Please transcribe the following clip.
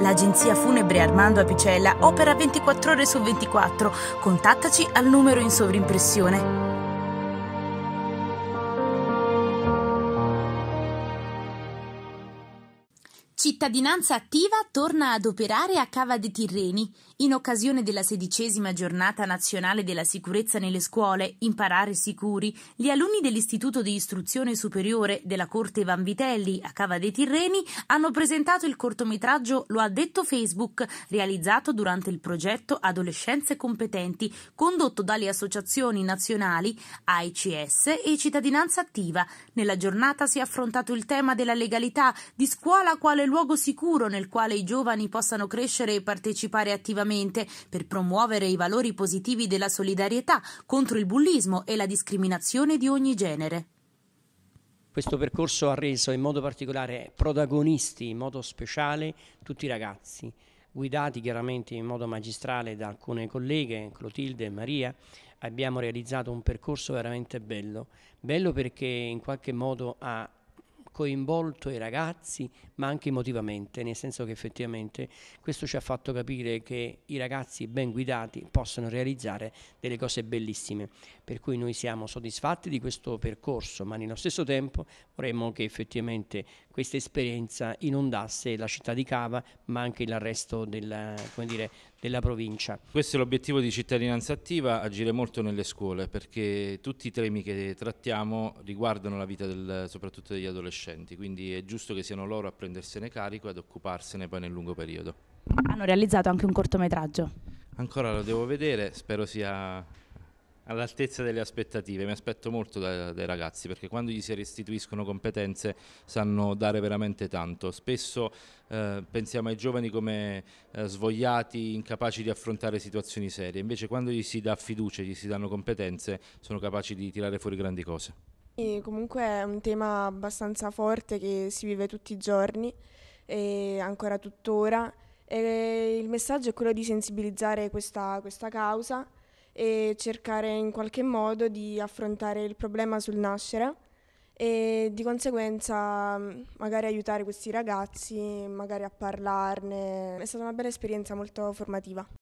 L'agenzia funebre Armando Apicella opera 24 ore su 24. Contattaci al numero in sovrimpressione Cittadinanza Attiva torna ad operare a Cava dei Tirreni. In occasione della sedicesima giornata nazionale della sicurezza nelle scuole, Imparare Sicuri, gli alunni dell'Istituto di Istruzione Superiore della Corte Vanvitelli a Cava dei Tirreni hanno presentato il cortometraggio Lo ha detto Facebook, realizzato durante il progetto Adolescenze Competenti, condotto dalle associazioni nazionali AICS e Cittadinanza Attiva. Nella giornata si è affrontato il tema della legalità, di scuola quale luogo luogo sicuro nel quale i giovani possano crescere e partecipare attivamente per promuovere i valori positivi della solidarietà contro il bullismo e la discriminazione di ogni genere. Questo percorso ha reso in modo particolare protagonisti in modo speciale tutti i ragazzi, guidati chiaramente in modo magistrale da alcune colleghe, Clotilde e Maria, abbiamo realizzato un percorso veramente bello, bello perché in qualche modo ha coinvolto i ragazzi, ma anche emotivamente, nel senso che effettivamente questo ci ha fatto capire che i ragazzi ben guidati possono realizzare delle cose bellissime, per cui noi siamo soddisfatti di questo percorso, ma nello stesso tempo vorremmo che effettivamente questa esperienza inondasse la città di Cava, ma anche il resto della, dire, della provincia. Questo è l'obiettivo di cittadinanza attiva, agire molto nelle scuole, perché tutti i temi che trattiamo riguardano la vita del, soprattutto degli adolescenti conoscenti, quindi è giusto che siano loro a prendersene carico e ad occuparsene poi nel lungo periodo. Hanno realizzato anche un cortometraggio. Ancora lo devo vedere, spero sia all'altezza delle aspettative, mi aspetto molto da, dai ragazzi perché quando gli si restituiscono competenze sanno dare veramente tanto. Spesso eh, pensiamo ai giovani come eh, svogliati, incapaci di affrontare situazioni serie, invece quando gli si dà fiducia, gli si danno competenze, sono capaci di tirare fuori grandi cose. E comunque è un tema abbastanza forte che si vive tutti i giorni e ancora tuttora. E il messaggio è quello di sensibilizzare questa, questa causa e cercare in qualche modo di affrontare il problema sul nascere e di conseguenza mm, magari aiutare questi ragazzi magari a parlarne. È stata una bella esperienza molto formativa.